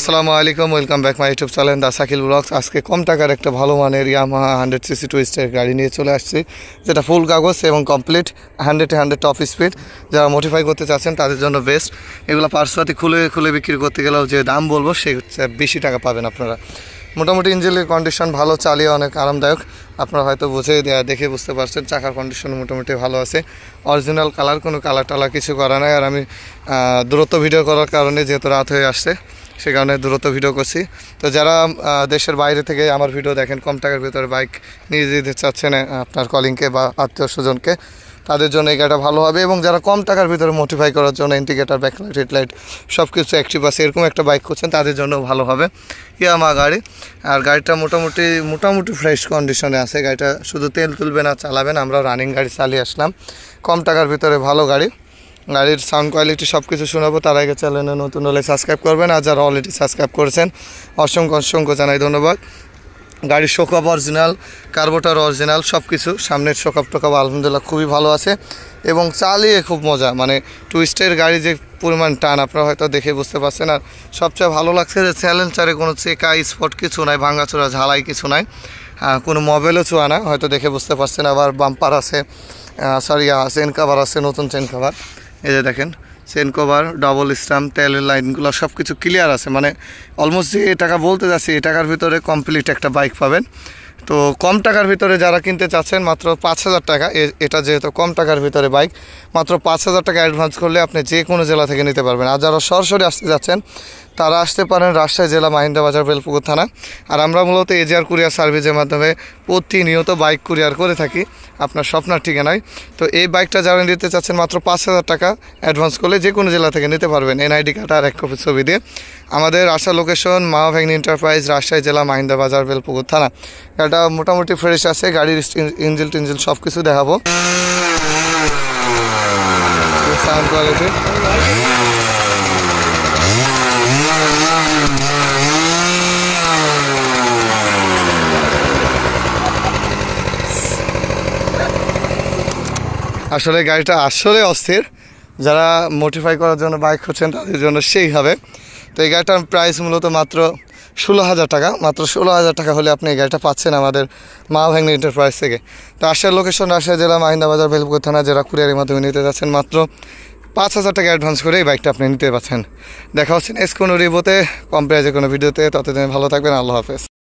আসসালামু আলাইকুম welcome back my YouTube channel the Shakil vlogs আজকে কম টাকার একটা ভালো মানের ইয়ামা হান্ড্রেড সিসি স্টার গাড়ি নিয়ে চলে আসছি যেটা ফুল কাগজ এবং complete two hundred top speed যারা মডিফাই করতে চাচ্ছেন তাদের জন্য বেস্ট এগুলো পার্সপাতি খুলে খুলে বিক্রি করতে গেলেও যে দাম বলবো সে বেশি টাকা পাবেন আপনারা মোটামুটি ইঞ্জিনের কন্ডিশন ভালো চালিয়ে অনেক আরামদায়ক আপনারা হয়তো বুঝে দেখে বুঝতে পারছেন চাকার কন্ডিশন মোটামুটি ভালো আছে অরিজিনাল কালার কোনো কালার টালার কিছু করা নাই আর আমি দূরত্ব ভিডিও করার কারণে যেহেতু রাত হয়ে আসছে সে কারণে দূরত্ব ভিডিও করছি তো যারা দেশের বাইরে থেকে আমার ভিডিও দেখেন কম টাকার ভিতরে বাইক নিয়ে দিতে চাচ্ছেন আপনার কলিংকে বা আত্মীয় স্বজনকে তাদের জন্য এই গাড়িটা ভালো হবে এবং যারা কম টাকার ভিতরে মোটিফাই করার জন্য ইন্ডিকেটার ব্যাকলাইট হেডলাইট সব কিছু অ্যাক্টিভ আছে এরকম একটা বাইক করছেন তাদের জন্য ভালো হবে ইয়ামা গাড়ি আর গাড়িটা মোটামুটি মোটামুটি ফ্রেশ কন্ডিশনে আছে গাড়িটা শুধু তেল তুলবে না চালাবেন আমরা রানিং গাড়ি চালিয়ে আসলাম কম টাকার ভিতরে ভালো গাড়ি গাড়ির সাউন্ড কোয়ালিটি সব কিছু শোনাবো তার আগে চ্যানেলে নতুন হলে সাবস্ক্রাইব করবেন আর যারা অলরেডি সাবস্ক্রাইব করেছেন অসংখ্য অসংখ্য জানাই ধন্যবাদ গাড়ির শোকাপ অরিজিনাল কার্বোটার অরিজিনাল সব কিছু সামনের শোকাপ টোকাপ আলহামদুলিল্লাহ খুবই ভালো আছে এবং চালিয়ে খুব মজা মানে টুইস্টের গাড়ি যে পরিমাণ টান আপনারা হয়তো দেখে বুঝতে পারছেন আর সবচেয়ে ভালো লাগছে যে চ্যালেঞ্জারে কোনো চেকা স্পট কিছু নাই ভাঙ্গাচোরা ঝালাই কিছু নাই কোনো মোবাইলও চোয়া না হয়তো দেখে বুঝতে পারছেন আবার বাম্পার আছে সরি চেন কাভার আছে নতুন চেন কাভার এই যে দেখেন চেন কভার ডাবল স্টাম্প তেলের লাইনগুলো সব কিছু ক্লিয়ার আছে মানে অলমোস্ট যে টাকা বলতে যাচ্ছি এ টাকার ভিতরে কমপ্লিট একটা বাইক পাবেন তো কম টাকার ভিতরে যারা কিনতে চাচ্ছেন মাত্র পাঁচ হাজার টাকা এটা যেহেতু কম টাকার ভিতরে বাইক মাত্র পাঁচ হাজার টাকা অ্যাডভান্স করলে আপনি যে কোনো জেলা থেকে নিতে পারবেন আর যারা সরাসরি আসতে যাচ্ছেন তারা আসতে পারেন রাজশাহী জেলা মাহিন্দাবাজার বাজার বেলপুকুর থানা আর আমরা মূলত এজিআর কুরিয়ার সার্ভিসের মাধ্যমে প্রতিনিয়ত বাইক কুরিয়ার করে থাকি আপনার স্বপ্নার ঠিকানায় তো এই বাইকটা যারা নিতে চাচ্ছেন মাত্র পাঁচ হাজার টাকা অ্যাডভান্স করলে যে কোনো জেলা থেকে নিতে পারবেন এনআইডি কার্ড আর এক কপি ছবি দিয়ে আমাদের আসা লোকেশন মাওয়া ভ্যাগনি এন্টারপ্রাইজ রাজশাহী জেলা মাহিন্দাবাজার বাজার বেলপুকুর থানা গাড়িটা মোটামুটি ফ্রেশ আছে গাড়ির ইঞ্জিল টিঞ্জিল সব কিছু দেখাবো সাউন্ড কোয়ালিটি আসলে গাড়িটা আসলে অস্থির যারা মোটিফাই করার জন্য বাইক খুঁজছেন তাদের জন্য সেই হবে তো এই গাড়িটার প্রাইস মূলত মাত্র ষোলো হাজার টাকা মাত্র ষোলো হাজার টাকা হলে আপনি এই গাড়িটা পাচ্ছেন আমাদের মা ভাগ্নি এন্টারপ্রাইজ থেকে তো রাজশাহীর লোকেশন রাজশাহী জেলা মাহিন্দা বাজার থানা জেলা কুরিয়ারের মাধ্যমে নিতে যাচ্ছেন মাত্র পাঁচ হাজার টাকা অ্যাডভান্স করে এই বাইকটা আপনি নিতে পারছেন দেখা হচ্ছেন এস কোনো রিবোতে কম প্রাইজে কোনো ভিডিওতে ততদিন ভালো থাকবেন আল্লাহ হাফেজ